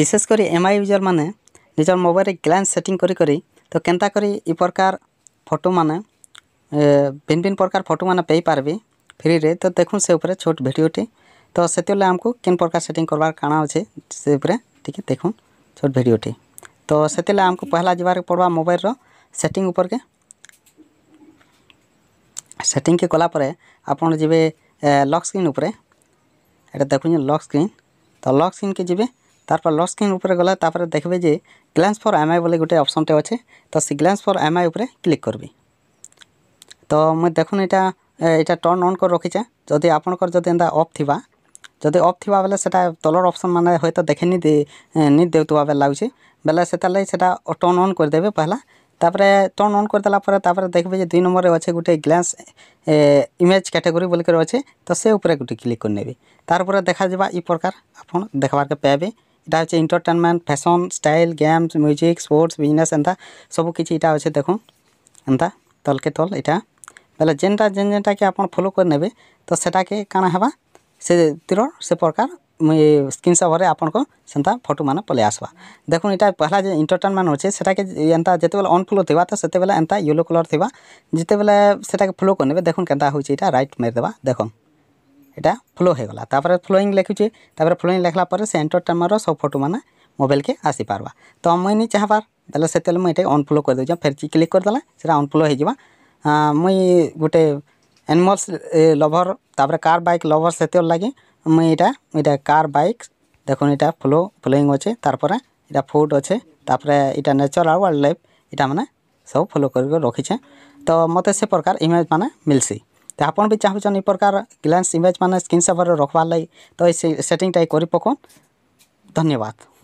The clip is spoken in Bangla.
विशेषकर एम आई यूजर मैंने निजर मोबाइल ग्लांस सेटिंग करी तो केन्ता कर प्रकार फोटो मान भिन्न भिन्न प्रकार फोटो मैंने पे पार्बी फ्री रे तो देख से उपरे छोट भिडटे तो से आमको किन प्रकार सेटिंग करवार काण अच्छे से उपरे देख छोट भिडटे तो से आमको पहला जबार पड़वा मोबाइल सेटिंग उपर के सेटिंग के कलापर आपे लक स्क्रीन उपरे देखु लक स्क्रीन तो लक स्क्रीन के जी তারপর লক স্ক্রিন উপরে গলা তারপরে দেখবে যে গ্ল্যান্স ফর এমআই বলে গোটে অপসনটে আছে তো সে গ্ল্যান্স ফর এমআই উপরে ক্লিক করবি তো মু দেখুন এটা এটা টর্ন অন করে রাখিছে যদি আপনার যদি এটা অফ থিবা যদি অফ থিবা বেলে সেটা তলর অপশন মানে হয়তো দেখে নি নি দেউথিবা বেলে লাগুছে বেলে সেটা লাগে সেটা টর্ন অন করে দেবে পহলা তারপরে টর্ন অন করে দেলা পরে তারপরে দেখবে যে দুই নম্বরে আছে গোটে গ্ল্যান্স ইমেজ ক্যাটেগরি করে আছে তো সে উপরে গোটে ক্লিক করে নেবে তারপরে দেখা যাবে এই প্রকার আপনার দেখবারকে পাইবে इटा अच्छे entertainment fashion style games music sports business एंता सबकि देख एंता तल के तल या बोले जेनटा जेन जेनटा कि आप फोलो करे तो सेटाके काण हवा से से प्रकार स्क्रीन सवर आप फोटो मैंने पलि आसवा देख इटा पहला जो इंटरटेनमेंट अच्छे सेटाके एंता जिते बेले अनफ्लो थी तो से एंता येलो कलर थी जिते बेले सेटाके फ्लो करे कैंता होता रईट मारिदेव देख এটা ଫ୍ଲୋ ହେଇଗଲା ତାପରେ ଫ୍ଲୋଇଂ ଲେଖୁଛେ ତାପରେ ଫ୍ଲୋଇଂ ଲେଖ୍ଲା ପରେ ସେ ଏଣ୍ଟର୍ ଟେନ୍ମାର ସବୁ ଫଟୋମାନେ ମୋବାଇଲ୍କେ ଆସିପାର୍ବା ତ ମୁଇଁ ନି ଚାହବାର୍ ବେଲେ ସେତେବେଳେ ମୁଇଁ ଏଇଟା ଅନ୍ଫ୍ଲୋ କରିଦେଉଛେ ଫେର୍ କ୍ଲିକ୍ କରିଦେଲା ସେଟା ଅନ୍ଫ୍ଲୋ ହେଇଯିବା ମୁଇଁ ଗୋଟେ ଆନିମଲ୍ସ ଲଭର୍ ତାପରେ କାର୍ ବାଇକ୍ ଲଭର୍ ସେତେବେଳେ ଲାଗି ମୁଇଁ ଏଇଟା ଏଇଟା କାର୍ ବାଇକ୍ ଦେଖୁନ୍ ଏଇଟା ଫ୍ଲୋ ଫ୍ଲୋଇଂ ଅଛେ ତାର୍ପରେ ଏଇଟା ଫୁଡ଼୍ ଅଛେ ତାପରେ ଏଇଟା ନେଚର୍ ଆଉ ୱାଇଲ୍ଡ ଲାଇଫ୍ ଏଇଟା ମାନେ ସବୁ ଫ୍ଲୋ କରିକି ରଖିଛେଁ ତ ମୋତେ ସେ ପ୍ରକାର ଇମେଜ୍ ମାନେ ମିଲ୍ସି तो आपन भी चाहे ये प्रकार ग्लांस इमेज मैंने स्क्रीन सेवर रखवार लगी तो सेटिंग टाइम कर पकन धन्यवाद